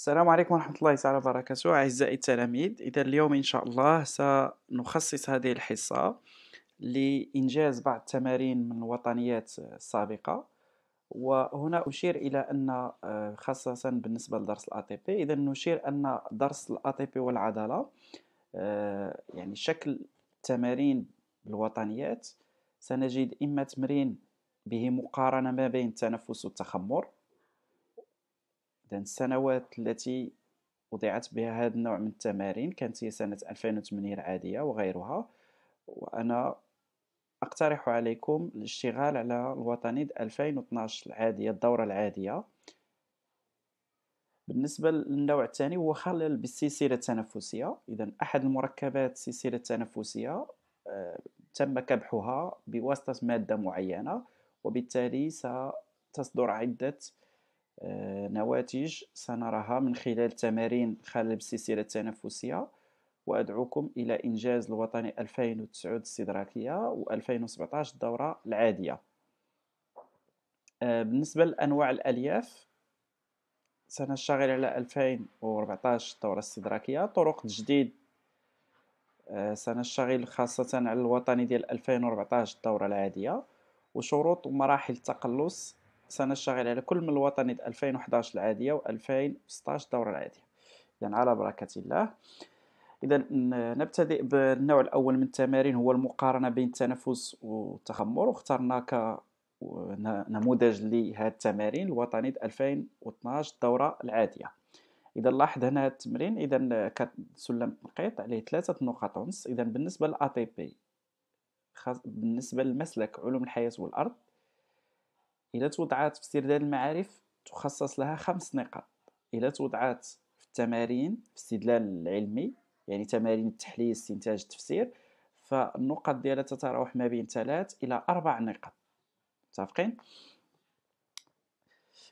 السلام عليكم ورحمة الله تعالى وبركاته أعزائي التلاميذ إذا اليوم إن شاء الله سنخصص هذه الحصة لإنجاز بعض التمارين من الوطنيات السابقة وهنا أشير إلى أن آه، خاصة بالنسبة لدرس الأتي بي إذا نشير أن درس الأتي بي والعضلة آه، يعني شكل تمارين الوطنيات سنجد إما تمرين به مقارنة ما بين التنفس والتخمر لأن السنوات التي وضعت بها هذا النوع من التمارين كانت هي سنة 2008 العادية وغيرها وأنا أقترح عليكم الاشتغال على الوطني 2012 العادية الدورة العادية بالنسبة للنوع الثاني هو خلل بالسلسلة التنفسية إذا أحد المركبات السلسلة التنفسية آه، تم كبحها بواسطة مادة معينة وبالتالي ستصدر عدة آه، نواتج سنراها من خلال تمارين خلال السلسلة التنفسية وأدعوكم إلى إنجاز الوطني 2009 الاستدراكية و 2017 الدورة العادية آه، بالنسبة لأنواع الألياف سنشتغل على 2014 الدورة الاستدراكية طرق جديد آه، سنشتغل خاصة على الوطني ديال 2014 الدورة العادية وشروط ومراحل التقلص سنشتغل على كل من الوطني 2011 العادية و 2016 الدورة العادية إذا يعني على بركة الله إذا نبتدئ بالنوع الأول من التمارين هو المقارنة بين التنفس والتخمر واخترنا كنموذج لهذه التمارين الوطني 2012 الدورة العادية اذا لاحظ هنا التمرين اذا كسلم التنقيط عليه ثلاثه نقاط ونص اذا بالنسبه للاي بي بالنسبه للمسلك علوم الحياه والارض إلا توضعات في استرداد المعارف تخصص لها خمس نقاط إلا توضعات في التمارين في الاستدلال العلمي يعني تمارين التحليل استنتاج التفسير فالنقط ديالها تتراوح ما بين ثلاث إلى أربع نقاط متفقين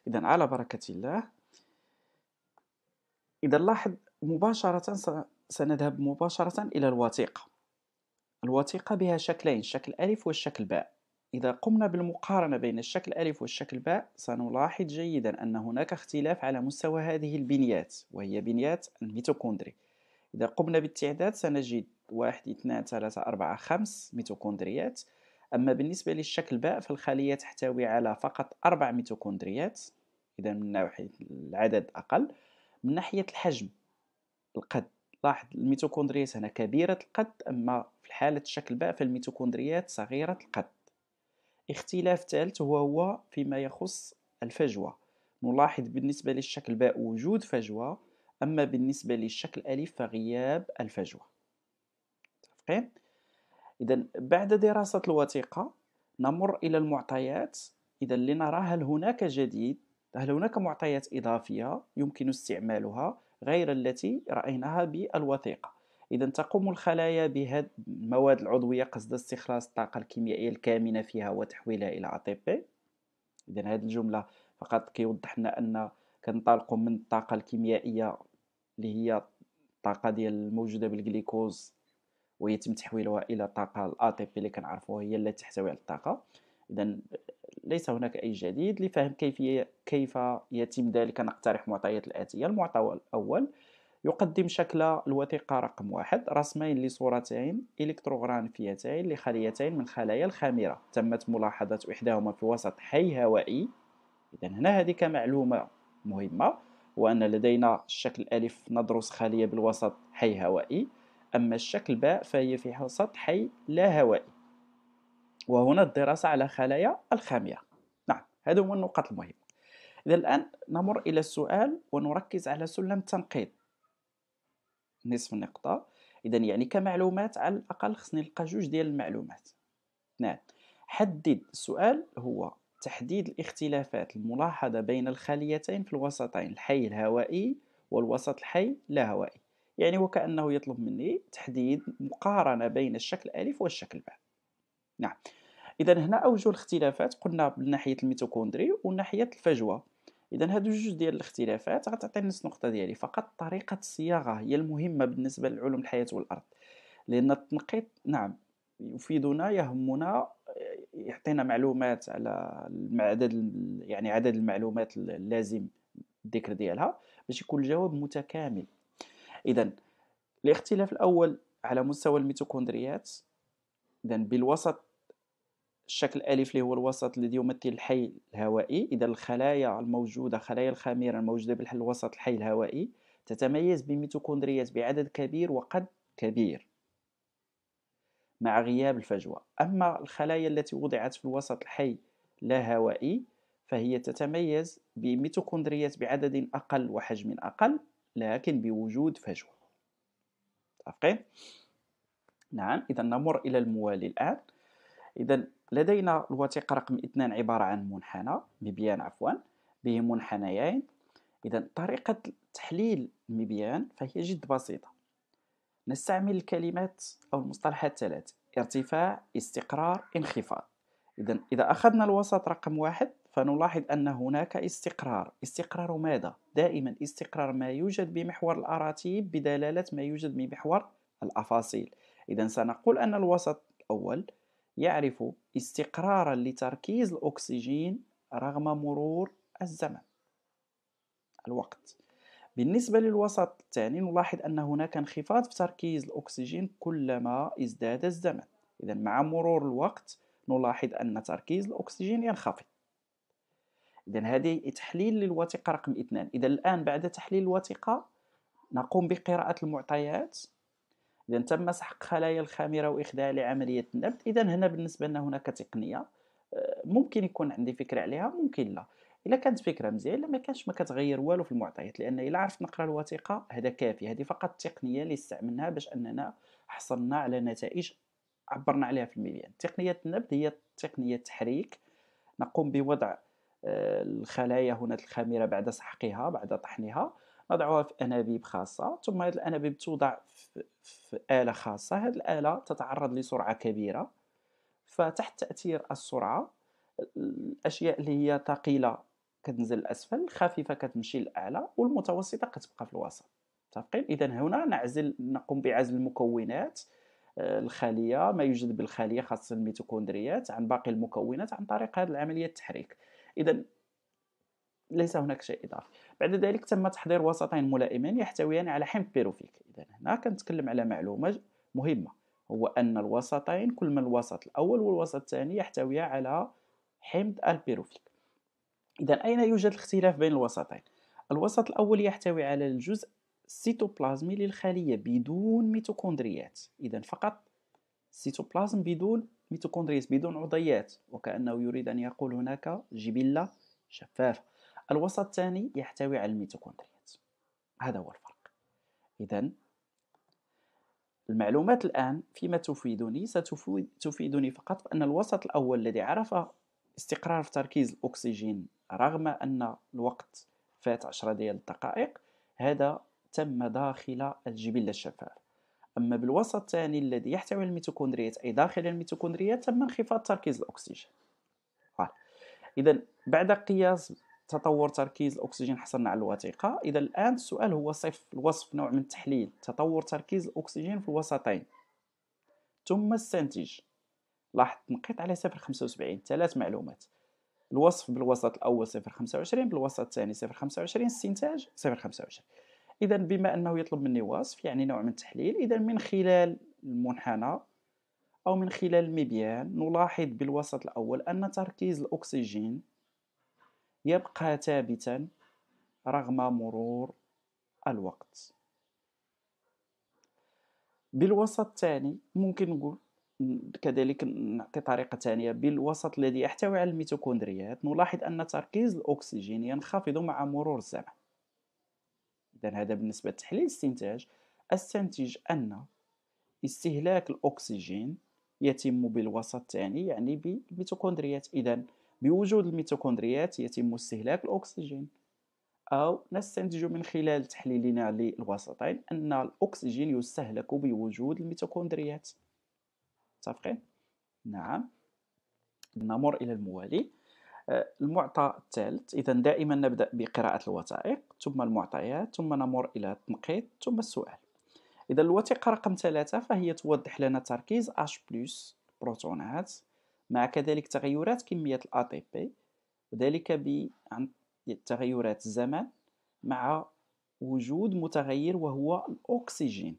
إذا على بركة الله إذا لاحظ مباشرة سنذهب مباشرة إلى الوثيقة الوثيقة بها شكلين الشكل ألف والشكل باء إذا قمنا بالمقارنة بين الشكل ألف والشكل باء سنلاحظ جيدا أن هناك اختلاف على مستوى هذه البنيات وهي بنيات الميتوكوندري إذا قمنا بالتعداد سنجد واحد اثنان ثلاثة أربعة خمس ميتوكوندريات أما بالنسبة للشكل باء فالخلية تحتوي على فقط أربع ميتوكوندريات إذا من ناحية العدد أقل من ناحية الحجم القد لاحظ الميتوكوندريات هنا كبيرة القد أما في حالة الشكل باء فالميتوكوندريات صغيرة القد اختلاف ثالث وهو فيما يخص الفجوة نلاحظ بالنسبة للشكل باء وجود فجوة أما بالنسبة للشكل ألف فغياب الفجوة تفقين؟ إذا بعد دراسة الوثيقة نمر إلى المعطيات إذا لنرى هل هناك جديد هل هناك معطيات إضافية يمكن استعمالها غير التي رأيناها بالوثيقة اذا تقوم الخلايا بهذه المواد العضويه قصد استخلاص الطاقه الكيميائيه الكامنه فيها وتحويلها الى اي بي اذا هذه الجمله فقط كيوضح لنا ان كنطلقوا من الطاقه الكيميائيه اللي هي الطاقه ديال الموجوده بالجليكوز ويتم تحويلها الى طاقه الاي بي اللي كنعرفوها هي التي تحتوي على الطاقه اذا ليس هناك اي جديد لفهم كيف كيف يتم ذلك نقترح المعطيات الاتيه المعطى الاول يقدم شكل الوثيقة رقم واحد رسمين لصورتين إلكتروغرانفيتين لخليتين من خلايا الخميرة تمت ملاحظة إحداهما في وسط حي هوائي إذا هنا هذه كمعلومة مهمة وأن لدينا الشكل ألف ندرس خلية بالوسط حي هوائي أما الشكل باء فهي في وسط حي لا هوائي وهنا الدراسة على خلايا الخامية نعم هذا هو النقاط المهمة إذا الآن نمر إلى السؤال ونركز على سلم التنقيط نصف نقطة إذا يعني كمعلومات على الأقل خصني نلقى جوج ديال المعلومات نعم حدد السؤال هو تحديد الاختلافات الملاحظة بين الخليتين في الوسطين الحي الهوائي والوسط الحي لا هوائي يعني وكأنه يطلب مني تحديد مقارنة بين الشكل ألف والشكل باء نعم إذا هنا أوجه الاختلافات قلنا من ناحية الميتوكوندري وناحية الفجوة اذا هادو جوج ديال الاختلافات غتعطي نفس النقطه ديالي فقط طريقه الصياغه هي المهمه بالنسبه لعلوم الحياه والارض لان التنقيط نعم يفيدنا يهمنا يعطينا معلومات على عدد يعني عدد المعلومات اللازم الذكر ديالها باش يكون الجواب متكامل اذا الاختلاف الاول على مستوى الميتوكوندريات اذا بالوسط الشكل الالف اللي هو الوسط الذي يمثل الحي الهوائي اذا الخلايا الموجوده خلايا الخميره الموجوده بالحل الوسط الحي الهوائي تتميز بميتوكوندريات بعدد كبير وقد كبير مع غياب الفجوه اما الخلايا التي وضعت في الوسط الحي لا هوائي فهي تتميز بميتوكوندريات بعدد اقل وحجم اقل لكن بوجود فجوه متفقين نعم اذا نمر الى الموالي الان اذا لدينا الوثيقه رقم اثنان عباره عن منحنى مبيان عفوا به منحنيين اذا طريقه تحليل المبيان فهي جد بسيطه نستعمل الكلمات او المصطلحات الثلاث ارتفاع استقرار انخفاض اذا اذا اخذنا الوسط رقم واحد فنلاحظ ان هناك استقرار استقرار ماذا دائما استقرار ما يوجد بمحور الاراتيب بدلاله ما يوجد بمحور الافاصيل اذا سنقول ان الوسط الاول يعرف استقرارا لتركيز الأكسجين رغم مرور الزمن الوقت بالنسبة للوسط الثاني نلاحظ أن هناك انخفاض في تركيز الأكسجين كلما ازداد الزمن إذا مع مرور الوقت نلاحظ أن تركيز الأكسجين ينخفض إذا هذه تحليل للوثيقة رقم اثنان إذا الآن بعد تحليل الوثيقة نقوم بقراءة المعطيات إذا تم سحق خلايا الخميرة وإخضاعها لعملية النبت إذا هنا بالنسبة لنا هناك تقنية آه، ممكن يكون عندي فكرة عليها ممكن لا الا كانت فكره مزيان ما كانش ما كتغير والو في المعطيات لان الا عرفت نقرا الوثيقه هذا كافي هذه فقط التقنيه اللي استعملناها باش اننا حصلنا على نتائج عبرنا عليها في الميزان تقنيه النبت هي تقنيه تحريك نقوم بوضع آه، الخلايا هنا الخميره بعد سحقها بعد طحنها نضعوها في انابيب خاصه ثم هذه الانابيب توضع في, في اله خاصه هذه الاله تتعرض لسرعه كبيره فتحت تاثير السرعه الاشياء اللي هي ثقيله كتنزل الاسفل الخفيفه كتمشي للاعلى والمتوسطه كتبقى في الوسط متفقين اذا هنا نعزل نقوم بعزل المكونات آه، الخليه ما يوجد بالخليه خاصه الميتوكوندريات عن باقي المكونات عن طريق هذه العمليه التحريك اذا ليس هناك شيء إضافي بعد ذلك تم تحضير وسطين ملائمين يحتويان على حمض بيروفيك إذا هنا كنتكلم على معلومة مهمة هو أن الوسطين كل من الوسط الأول والوسط الثاني يحتويا على حمض البيروفيك إذا أين يوجد الاختلاف بين الوسطين الوسط الأول يحتوي على الجزء السيتوبلازمي للخلية بدون ميتوكوندريات إذا فقط السيتوبلازم بدون ميتوكوندريات بدون عضيات وكأنه يريد أن يقول هناك جبلة شفافة الوسط الثاني يحتوي على الميتوكوندريات هذا هو الفرق إذا المعلومات الآن فيما تفيدني ستفيدني فقط أن الوسط الأول الذي عرف استقرار في تركيز الأكسجين رغم أن الوقت فات 10 ديال الدقائق هذا تم داخل الجبل الشفاف أما بالوسط الثاني الذي يحتوي على الميتوكوندريات أي داخل الميتوكوندريات تم انخفاض تركيز الأكسجين إذا بعد قياس تطور تركيز الاكسجين حصلنا على الوثيقه اذا الان السؤال هو صف الوصف نوع من التحليل تطور تركيز الاكسجين في الوسطين ثم استنتج لاحظ تنقيط على صفر خمسة وسبعين ثلاث معلومات الوصف بالوسط الاول صفر خمسة وعشرين بالوسط الثاني صفر خمسة وعشرين استنتاج صفر خمسة وعشرين اذا بما انه يطلب مني وصف يعني نوع من التحليل اذا من خلال المنحنى او من خلال المبيان نلاحظ بالوسط الاول ان تركيز الاكسجين يبقى ثابتا رغم مرور الوقت بالوسط الثاني ممكن نقول كذلك نعطي طريقة ثانية بالوسط الذي يحتوي على الميتوكوندريات نلاحظ أن تركيز الأكسجين ينخفض مع مرور الزمن إذا هذا بالنسبة لتحليل الاستنتاج أستنتج أن استهلاك الأكسجين يتم بالوسط الثاني يعني بالميتوكوندريات إذا بوجود الميتوكوندريات يتم استهلاك الأكسجين أو نستنتج من خلال تحليلنا للوسطين أن الأكسجين يستهلك بوجود الميتوكوندريات متفقين؟ نعم نمر إلى الموالي آه، المعطى الثالث إذا دائما نبدأ بقراءة الوثائق ثم المعطيات ثم نمر إلى التنقيط ثم السؤال إذا الوثيقة رقم ثلاثة فهي توضح لنا تركيز H بروتونات مع كذلك تغيرات كمية ال ATP وذلك تغيرات الزمن مع وجود متغير وهو الأكسجين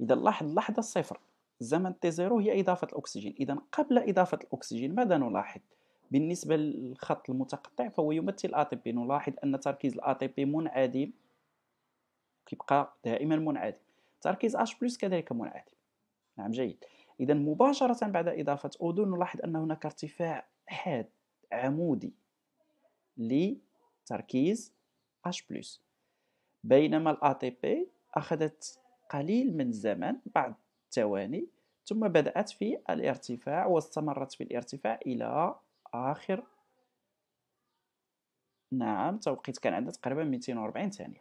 إذا لاحظ اللحظة صفر الزمن تي زيرو هي إضافة الأكسجين إذا قبل إضافة الأكسجين ماذا نلاحظ؟ بالنسبة للخط المتقطع فهو يمثل ATP نلاحظ أن تركيز ATP منعدم كيبقى دائما منعدم تركيز H+ كذلك منعدم نعم جيد اذا مباشره بعد اضافه اذن نلاحظ ان هناك ارتفاع حاد عمودي لتركيز اش بلس بينما ال بي أخذت قليل من الزمن بعد الثواني ثم بدأت في الارتفاع واستمرت في الارتفاع إلى آخر نعم توقيت كان عندها تقريبا 240 ثانية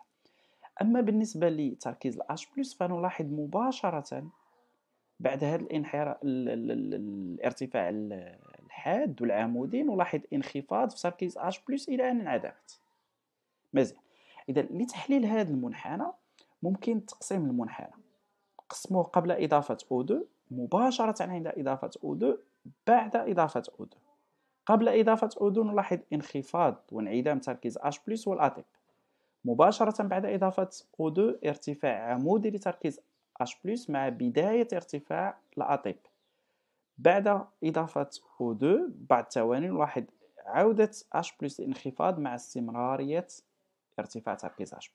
أما بالنسبة لتركيز الاش بلس فنلاحظ مباشرة بعد هذا الانحراف الارتفاع الحاد والعمودي نلاحظ انخفاض في تركيز اش بلس إلى أن انعدمت مزيان إذا لتحليل هذا المنحنى ممكن تقسيم المنحنى قسموه قبل اضافه او O2 مباشرة عند اضافه او O2 بعد اضافه او O2 قبل اضافه او O2 نلاحظ انخفاض وانعدام تركيز اش بلس والأطيب مباشرة بعد اضافه او O2 ارتفاع عمودي لتركيز H+, مع بداية ارتفاع الأطيب بعد إضافة O2 بعد ثواني نلاحظ عودة H+, انخفاض مع استمرارية ارتفاع تركيز H+.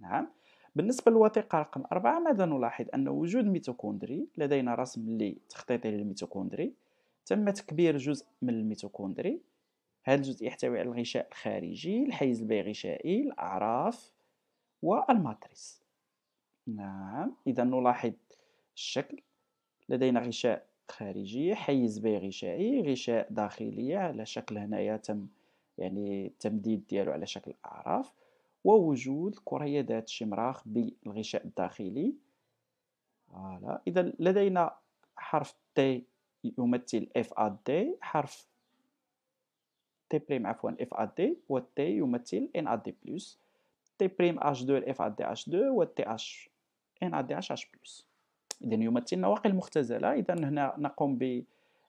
نعم بالنسبة للوثيقة رقم أربعة ماذا نلاحظ أن وجود ميتوكوندري لدينا رسم تخطيطي للميتوكوندري تم تكبير جزء من الميتوكوندري هذا الجزء يحتوي على الغشاء الخارجي الحيز البيغشائي الأعراف والماتريس نعم إذا نلاحظ الشكل لدينا غشاء خارجي حيز بي غشائي غشاء داخلي على شكل هنايا تم يعني التمديد ديالو على شكل أعراف ووجود كرية ذات شمراخ بالغشاء الداخلي فوالا إذا لدينا حرف تي يمثل دي حرف تي بريم عفوا اف FAD و T يمثل بلس تي بريم ا 2 اش 2 و اش ما إيه، بلس اذا يمثل نواقل المختزله اذا هنا نقوم ب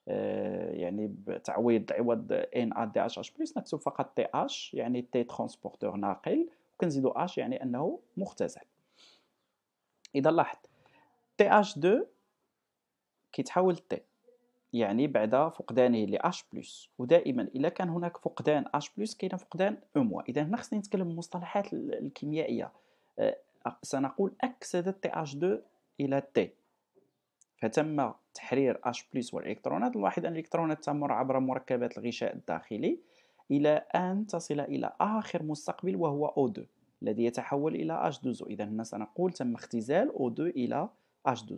آه، يعني بتعويض عوض ان ا دي اش اش بلس نكتب فقط تي اش يعني تي ترونسبورتور ناقل وكنزيدو اش يعني انه مختزل اذا لاحظت تي اش 2 كيتحول تي يعني بعد فقدانه ل اش بلس ودائما الا كان هناك فقدان اش بلس كاين فقدان او اذا هنا خصني نتكلم بالمصطلحات الكيميائيه آه، سنقول أكسدت تي اش 2 إلى تي فتم تحرير اش بلس والالكترونات نلاحظ أن الالكترونات تمر عبر مركبات الغشاء الداخلي إلى أن تصل إلى آخر مستقبل وهو او 2 الذي يتحول إلى 2 إذا هنا سنقول تم اختزال او 2 إلى 2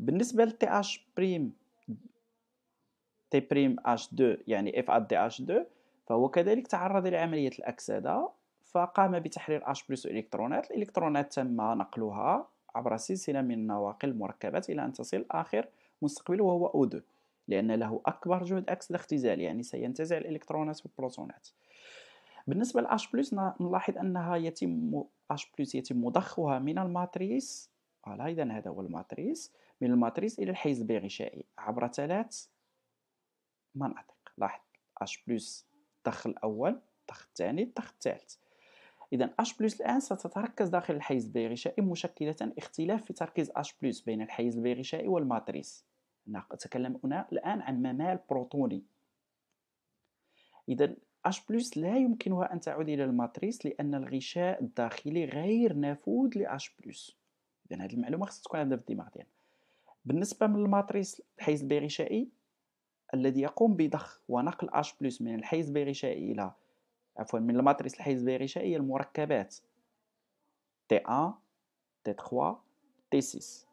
بالنسبة ل TH بريم تي بريم H2 يعني اف ا دي FADH2 فهو كذلك تعرض لعملية الأكسدة فقام بتحرير H بلس إلكترونات الإلكترونات تم نقلها عبر سلسلة من النواقل المركبات إلى أن تصل آخر مستقبل وهو O2 لأن له أكبر جهد عكس الاختزال يعني سينتزع الإلكترونات والبروتونات بالنسبة ل H بلس نلاحظ أنها يتم H بلس يتم ضخها من الماتريس على إذا هذا هو الماتريس من الماتريس إلى الحزب الغشائي عبر ثلاث مناطق لاحظ H بلس الضخ الأول الضخ الثاني الضخ الثالث إذا H بلس الآن ستتركز داخل الحيز البيغشائي مشكلة اختلاف في تركيز H بلس بين الحيز البيغشائي والماتريس نتكلم هنا الآن عن ممال بروتوني إذا H بلس لا يمكنها أن تعود إلى الماتريس لأن الغشاء الداخلي غير نافوذ ل H بلس إذا هذه المعلومة خصها تكون عندنا في الدماغ ديالنا بالنسبة من الماتريس الحيز البيغشائي الذي يقوم بضخ ونقل H بلس من الحيز البيغشائي إلى عفوا من الماتريس الحيزبية الغشائية المركبات t 1 t 3 t 6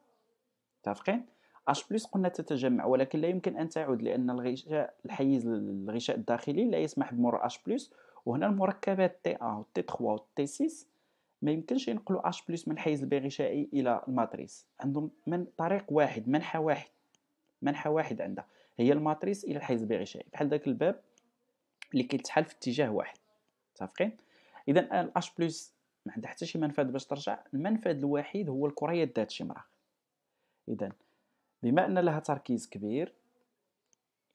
متفقين H بلس قلنا تتجمع ولكن لا يمكن ان تعود لان الغشاء الحيز الغشاء الداخلي لا يسمح بمرور H بلس وهنا المركبات t 1 و تي 3 و تي 6 ما يمكنش ينقلوا H بلس من الحيز الغشائي الى الماتريس عندهم من طريق واحد منحى واحد منحى واحد عندها هي الماتريس الى الحيز الغشائي بحال داك الباب اللي كيتحل في اتجاه واحد متفقين اذا الاش بلس ما عندها حتى شي منفذ باش ترجع المنفذ الوحيد هو الكريه ذات شي مراه اذا بما ان لها تركيز كبير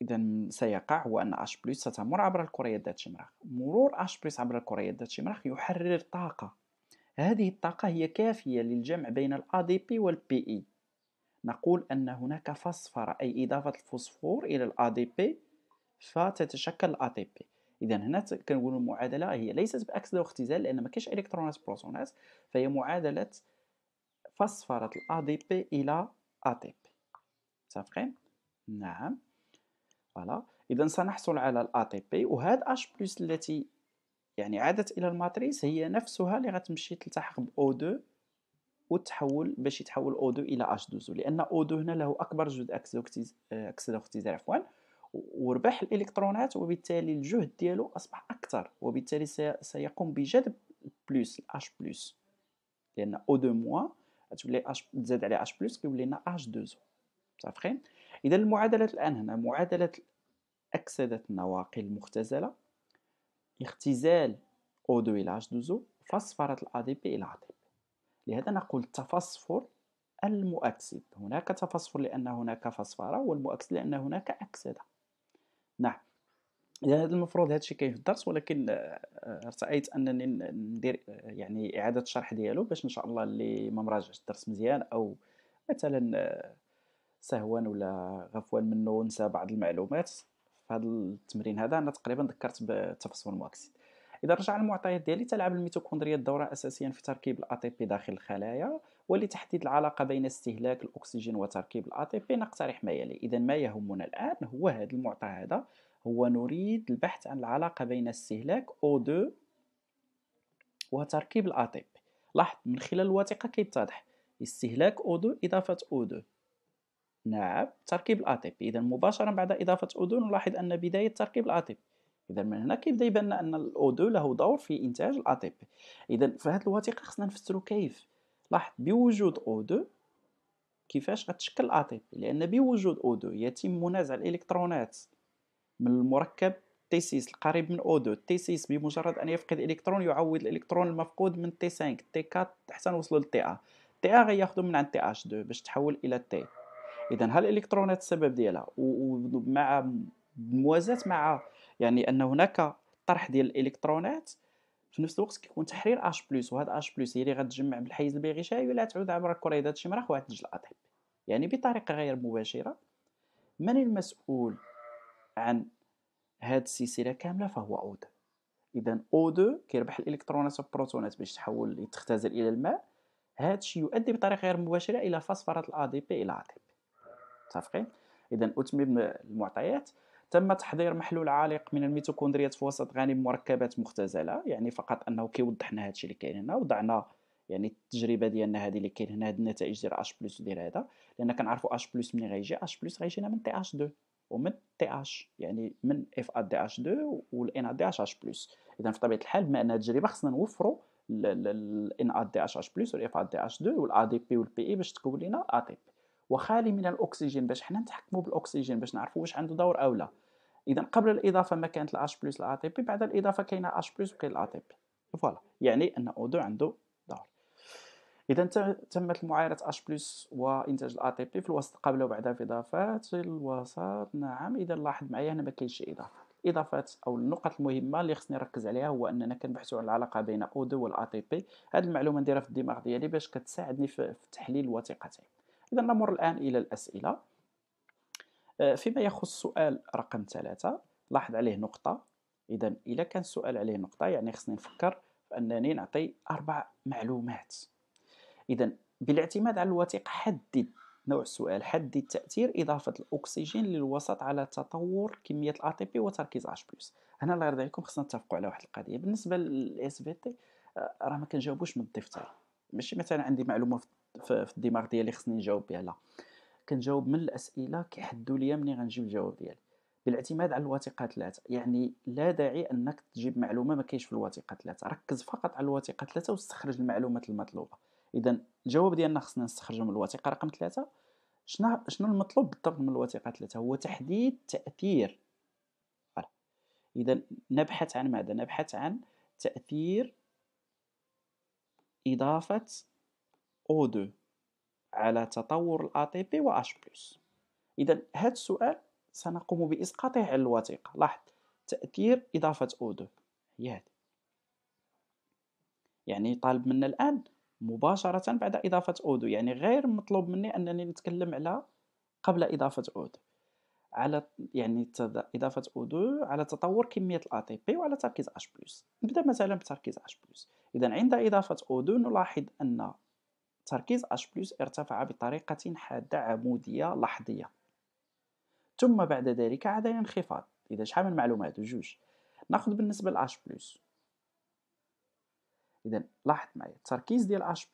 اذا سيقع هو ان اش بلس ستمر عبر الكريه ذات شي مراه مرور اش بلس عبر الكريه ذات شي مراه يحرر طاقه هذه الطاقه هي كافيه للجمع بين الاي دي بي والبي اي e. نقول ان هناك فسفره اي اضافه الفوسفور الى الاي دي بي فتتشكل الاي دي بي اذا هنا كنقولوا المعادله هي ليست باكسده واختزال لان ما كاينش الكترونات بروتونات فهي معادله فسفره الا دي بي الى ا تي بي متفقين نعم فوالا اذا سنحصل على الا تي بي وهاد اش بلس التي يعني عادت الى الماتريس هي نفسها اللي غتمشي تلتحق ب او 2 وتحول باش يتحول او 2 الى اش 2 لان او 2 هنا له اكبر جزء اكسده اكسيد اختزال عفوا وربح الالكترونات وبالتالي الجهد ديالو اصبح اكثر وبالتالي سيقوم بجذب بلس اش بلس لان او دو موا تولي اش تزاد على اش بلس كيولي لنا اش دوزو صافي اذا المعادله الان هنا معادله اكسده النواقل المختزله اختزال او دو الي اش دو زو فصفرة بي إلى ATP لهذا نقول تفصفر المؤكسد هناك تفصفر لأن هناك فصفرة والمؤكسد لأن هناك أكسدة نعم هذا المفروض هذا الشيء كاين في الدرس ولكن ارتأيت آه، آه، انني ندير آه، يعني اعاده الشرح ديالو باش ان شاء الله اللي ما مراجعش الدرس مزيان او مثلا سهوا ولا غفوا منه ونسى بعض المعلومات في هذا التمرين هذا انا تقريبا ذكرت بالتفصيل الماكسي اذا رجع المعطيات ديالي تلعب الميتوكوندريا دورة اساسيا في تركيب الاي تي بي داخل الخلايا ولتحديد العلاقه بين استهلاك الاكسجين وتركيب الاي تي بي نقترح ما يلي اذا ما يهمنا الان هو هذا المعطى هذا هو نريد البحث عن العلاقه بين استهلاك O2 وتركيب الاي تي بي لاحظ من خلال الوثيقه كيتضح استهلاك O2 اضافه O2 نعم تركيب بي اذا مباشره بعد اضافه 2 نلاحظ ان بدايه تركيب بي اذا من هنا كيبدا يبان ان الاو 2 له دور في انتاج الاي تي بي اذا في هذه الوثيقه خصنا نفسرو كيف لاحظ بوجود او 2 كيفاش غتشكل الاي تي بي لان بوجود او 2 يتم منازع الالكترونات من المركب تي 6 القريب من او 2 تي 6 بمجرد ان يفقد الكترون يعوض الالكترون المفقود من تي 5 تي 4 حتى نوصلوا للتي ا تي ا غياخذوا من عند تي اش 2 باش تحول الى تي اذا هالالكترونات السبب ديالها ومع موازات مع يعني ان هناك طرح ديال الالكترونات في نفس الوقت كيكون تحرير اش بلس وهذا اش بلس هي اللي غتجمع بالحيز البغشاوي ولا تعود عبر كريدات الشمراخ وغتنتج الاطيب يعني بطريقه غير مباشره من المسؤول عن هاد السلسله كامله فهو او 2 اذا او 2 كيربح الالكترونات والبروتونات باش تحول تختزل الى الماء هذا الشيء يؤدي بطريقه غير مباشره الى فسفره الاي دي بي الى اي دي متفقين اذا اتمم المعطيات تم تحضير محلول عالق من الميتوكوندريات في وسط غني مركبات مختزله يعني فقط انه كيوضح لنا هادشي اللي كاين هنا وضعنا يعني التجربه ديالنا هذه اللي كاين هنا هاد النتائج ديال اش بلس ديال هذا لان كنعرفوا اش بلس منين غيجي اش بلس غيجينا من تي اش 2 ومن تي اش يعني من اف ا دي اش 2 والان ا دي اش اش بلس اذا في طبيعه الحال بما ان التجربه خصنا نوفروا الان ا دي اش اش بلس والاف ا دي اش 2 والا دي بي والبي اي باش تكون لنا ا تي بي وخالي من الاكسجين باش حنا نتحكموا بالاكسجين باش نعرفوا واش عنده دور او لا اذا قبل الاضافه ما كانت الاش بلس الا تي بي بعد الاضافه كاينه اش بلس وكاين الا تي بي فوالا يعني ان او دو عنده دور اذا تمت معايره اش بلس وانتاج الا تي بي في الوسط قبل وبعد في اضافات في الوسط نعم اذا لاحظ معايا هنا ما كاينش اضافه اضافات او النقط المهمه اللي خصني نركز عليها هو اننا كنبحثوا على العلاقه بين او 2 والا تي بي هذه المعلومه نديرها في الدماغ ديالي باش كتساعدني في التحليل الوثيقتين إذا نمر الآن إلى الأسئلة آه، فيما يخص سؤال رقم ثلاثة لاحظ عليه نقطة إذا إذا كان السؤال عليه نقطة يعني خصني نفكر أنني نعطي أربع معلومات إذا بالاعتماد على الوثيقة حدد نوع السؤال حدد تأثير إضافة الأكسجين للوسط على تطور كمية الأي تي بي وتركيز H+. هنا الله يرضي عليكم خصنا نتفقوا على واحد القضية بالنسبة للإس آه، في تي راه ما كنجاوبوش من الضفتين ماشي مثلا عندي معلومة في في الدماغ ديالي خصني نجاوب بها لا كنجاوب من الاسئله كيحدوا ليا ملي غنجيب الجواب ديالي بالاعتماد على الوثيقه ثلاثه يعني لا داعي انك تجيب معلومه ما كاينش في الوثيقه ثلاثه ركز فقط على الوثيقه ثلاثه واستخرج المعلومات المطلوبه اذا الجواب ديالنا خصنا نستخرجه من الوثيقه رقم ثلاثة شنو شنو المطلوب بالضبط من الوثيقه ثلاثة هو تحديد تاثير اذا نبحث عن ماذا نبحث عن تاثير اضافه O2 على تطور ال ATP و H+. إذا هذا السؤال سنقوم بإسقاطه على الوثيقة لاحظ تأثير إضافة O2 هي هذه يعني طالب منا الآن مباشرة بعد إضافة O2 يعني غير مطلوب مني أنني نتكلم على قبل إضافة O2 على يعني إضافة O2 على تطور كمية ال ATP وعلى تركيز H+. نبدأ مثلا بتركيز H+. إذا عند إضافة O2 نلاحظ أن تركيز H+ ارتفع بطريقة حادة عمودية لحظية ثم بعد ذلك عاد انخفاض إذا شحال من معلومات جوج ناخذ بالنسبة ل H+. إذا لاحظ معايا التركيز ديال H+,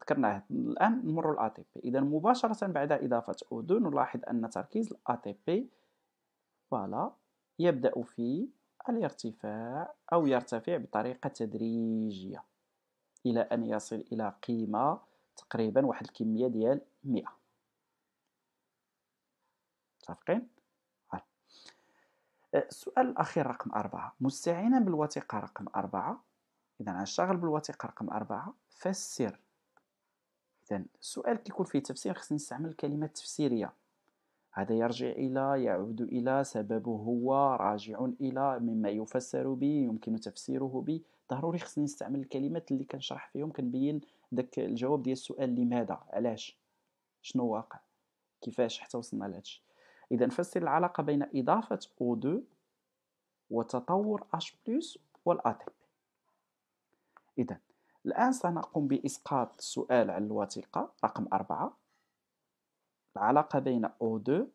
ذكرناه الآن نمر ل ATP إذا مباشرة بعد إضافة O2 نلاحظ أن تركيز ال ATP فوالا يبدأ في الارتفاع أو يرتفع بطريقة تدريجية الى ان يصل الى قيمه تقريبا واحد الكميه ديال 100 متفقين أه، السؤال الأخير رقم أربعة مستعينا بالوثيقة رقم أربعة إذا غنشتغل بالوثيقة رقم أربعة فسر إذا السؤال كيكون فيه تفسير خصني نستعمل الكلمات التفسيرية هذا يرجع إلى يعود إلى سببه هو راجع إلى مما يفسر به يمكن تفسيره به ضروري خصني نستعمل الكلمات اللي كنشرح فيهم كنبين داك الجواب ديال السؤال لماذا علاش شنو واقع كيفاش حتى وصلنا لهادشي اذا فسر العلاقه بين اضافه او 2 وتطور بلس والATP اذا الان سنقوم باسقاط السؤال على الوثيقه رقم أربعة العلاقه بين او 2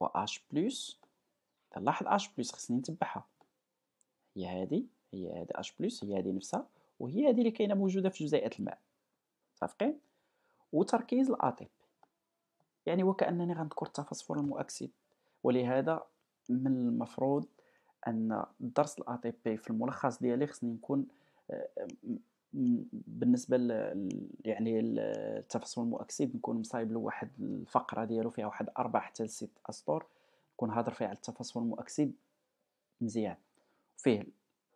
و بلس لاحظ اش بلس خصني نتبعها هي هذه هي هذه اش بلس هي هذه نفسها وهي هذه اللي كاينه موجوده في جزيئات الماء متفقين وتركيز الاطيب يعني وكانني غنذكر التفاصيل المؤكسد ولهذا من المفروض ان درس الاي بي في الملخص ديالي خصني نكون آه، بالنسبه ل يعني التفاصيل المؤكسد نكون مصايب له واحد الفقره ديالو فيها واحد اربع حتى لست اسطر نكون هضر فيها على التفاصيل المؤكسد مزيان فيه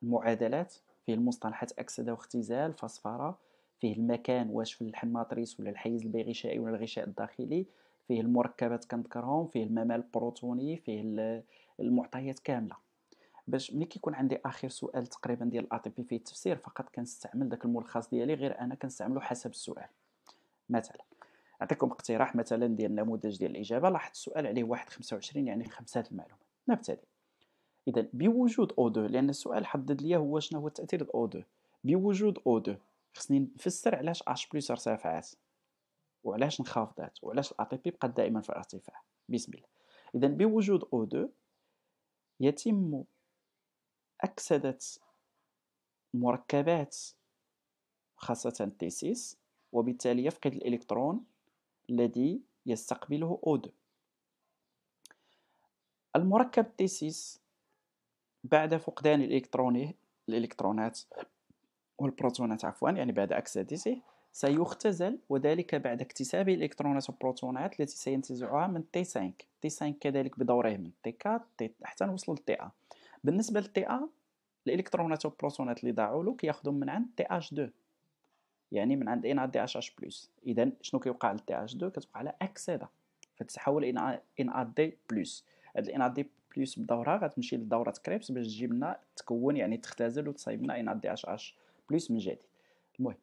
المعادلات فيه المصطلحات أكسدة واختزال فصفرة فيه المكان واش في الحماطريس ولا الحيز البيغشائي ولا الغشاء الداخلي فيه المركبات كنذكرهم فيه الممال البروتوني فيه المعطيات كامله باش ملي كيكون عندي اخر سؤال تقريبا ديال الاطبي فيه التفسير فقط كنستعمل داك الملخص ديالي غير انا كنستعملو حسب السؤال مثلا نعطيكم اقتراح مثلا ديال النموذج ديال الاجابه لاحظت السؤال عليه واحد 25 يعني خمسه المعلومات نبتدئ اذا بوجود او 2 لان السؤال حدد لي هو شنو هو تاثير او 2 بوجود او 2 خصني نفسر علاش اش بلس ارتفعت وعلاش انخفضت وعلاش الاي بي بقات دائما في الارتفاع بسم الله اذا بوجود او 2 يتم اكسده مركبات خاصة سيس وبالتالي يفقد الإلكترون الذي يستقبله أو دو المركب سيس بعد فقدان الالكتروني الإلكترونات والبروتونات عفوا يعني بعد أكسدته سيختزل وذلك بعد اكتساب الإلكترونات والبروتونات التي سينتزعها من تي 5 تي 5 كذلك بدوره من تي 4 تي حتى نوصل لتي أ بالنسبة لتي أ الإلكترونات والبروتونات اللي ضاعوا له كياخذهم من عند تي اش 2 يعني من عند ان دي اش اش بلس اذا شنو كيوقع للتي اش 2 كتوقع على اكسده فتحول ان ان دي بلس هاد الان دي بليس بدورها غتمشي لدوره كريبس باش تجيب لنا تكون يعني تختزل وتصايب لنا ينعدي اش اش بليس من جديد المهم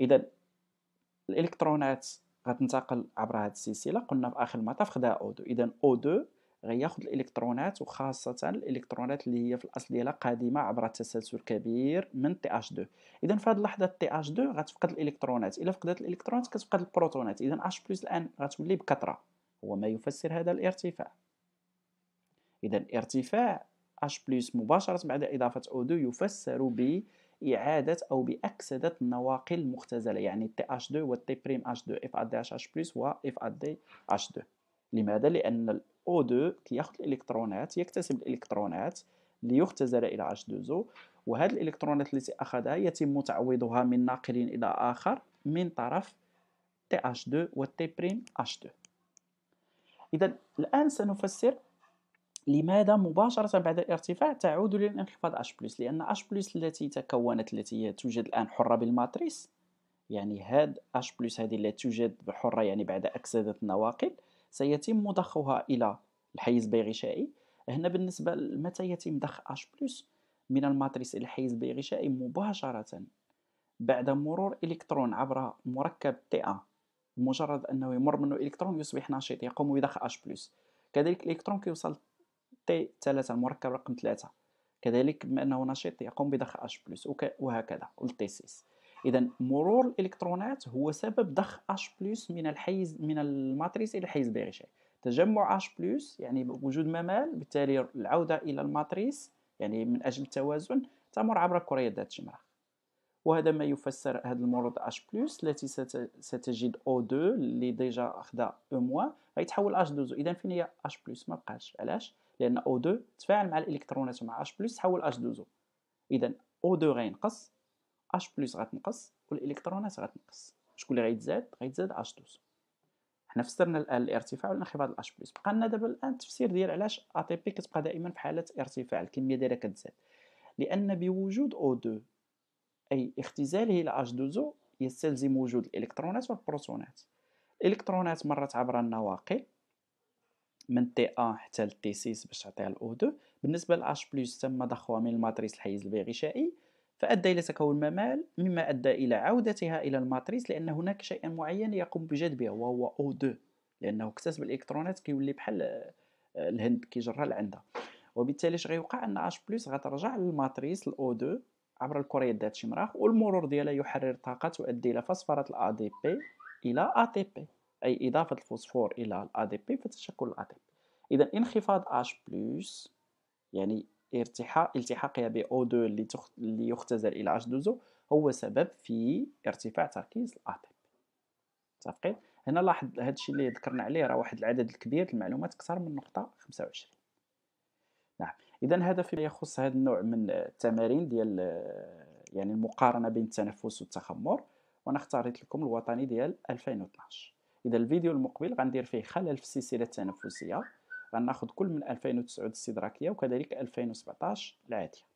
اذا الالكترونات غتنتقل عبر هذه السلسله قلنا في اخر المطاف خدا او 2 اذا او 2 غياخذ الالكترونات وخاصه الالكترونات اللي هي في الاصل ديالها قادمه عبر تسلسل كبير من تي اش 2 اذا في هذه اللحظه تي اش 2 غتفقد الالكترونات الا فقدت الالكترونات كتفقد البروتونات اذا اش بلس الان غتولي بكثره هو ما يفسر هذا الارتفاع إذا ارتفاع H بلس مباشرة بعد إضافة O2 يفسر بإعادة أو بأكسدة النواقل المختزلة يعني TH2 و h 2 FADH H و FADH2 لماذا؟ لأن O2 كياخذ الإلكترونات يكتسب الإلكترونات ليختزل إلى H2O وهذه الإلكترونات التي أخذها يتم تعويضها من ناقل إلى آخر من طرف TH2 و h 2 إذا الآن سنفسر لماذا مباشرة بعد الارتفاع تعود للانخفاض اش بلس لأن اش بلس التي تكونت التي توجد الآن حرة بالماتريس يعني هاد اش بلس هذه التي توجد بحرة يعني بعد أكسدة النواقل سيتم ضخها إلى الحيز بغشائي هنا بالنسبة متى يتم ضخ اش بلس من الماتريس إلى الحيز بغشائي مباشرة بعد مرور إلكترون عبر مركب تي ا مجرد أنه يمر منه إلكترون يصبح نشيط يقوم بضخ اش بلس كذلك الإلكترون كيوصل تي 3 المركب رقم 3 كذلك بما انه نشيط يقوم بضخ اش بلس وهكذا للتي 6 اذا مرور الالكترونات هو سبب ضخ اش بلس من الحيز من الماتريس الى الحيز بيريشي تجمع اش بلس يعني وجود ممال بالتالي العوده الى الماتريس يعني من اجل التوازن تمر عبر كريات ذات شمرة وهذا ما يفسر هذا المرض اش بلس التي ستجد او 2 اللي ديجا اخذ او موان غيتحول اش 2 اذا فين هي اش بلس ما بقاش علاش لان او 2 تفاعل مع الالكترونات ومع اش بلس تحول اش 2 اذا او 2 غينقص اش بلس غتنقص والالكترونات غتنقص شكون اللي غيتزاد غيتزاد اش 2 حنا فسرنا الان الارتفاع والانخفاض الاش بلس بقى لنا دابا الان التفسير ديال علاش بي كتبقى دائما في حاله ارتفاع الكميه ديالها كتزاد لان بوجود او 2 اي اختزاله الي اش 2 يستلزم وجود الالكترونات والبروتونات الالكترونات مرت عبر النواقل من تي ان حتى لتي 6 باش تعطيها الاو 2 بالنسبه لاش بلس تم ضخها من الماتريس الحيز البغشائي فأدى إلى تكون ممال مما أدى إلى عودتها إلى الماتريس لأن هناك شيئا معين يقوم بجذبها وهو او 2 لأنه اكتسب الإلكترونات كيولي بحال آه، الهند كيجرها لعندها وبالتالي اش غيوقع أن اش بلس غترجع للماتريس الأو 2 عبر الكريات ذات شمراخ والمرور ديالها يحرر طاقة تؤدي إلى فسفرة الـ بي إلى ATP بي أي إضافة الفوسفور إلى ال ADP فتتشكل ال ATP إذا انخفاض H+, يعني ارتحاء التحاقها ب O2 اللي, تخ... اللي يختزل إلى 2 هو سبب في ارتفاع تركيز ال بي متفقين هنا لاحظ هذا الشيء اللي ذكرنا عليه راه واحد العدد الكبير المعلومات اكثر من نقطه 25 نعم اذا هذا فيما يخص هذا النوع من التمارين ديال يعني المقارنه بين التنفس والتخمر وانا اختاريت لكم الوطني ديال 2012 اذا الفيديو المقبل غندير فيه خلل في السلسله التنفسيه غناخذ كل من 2009 السدراكيه وكذلك 2017 العاديه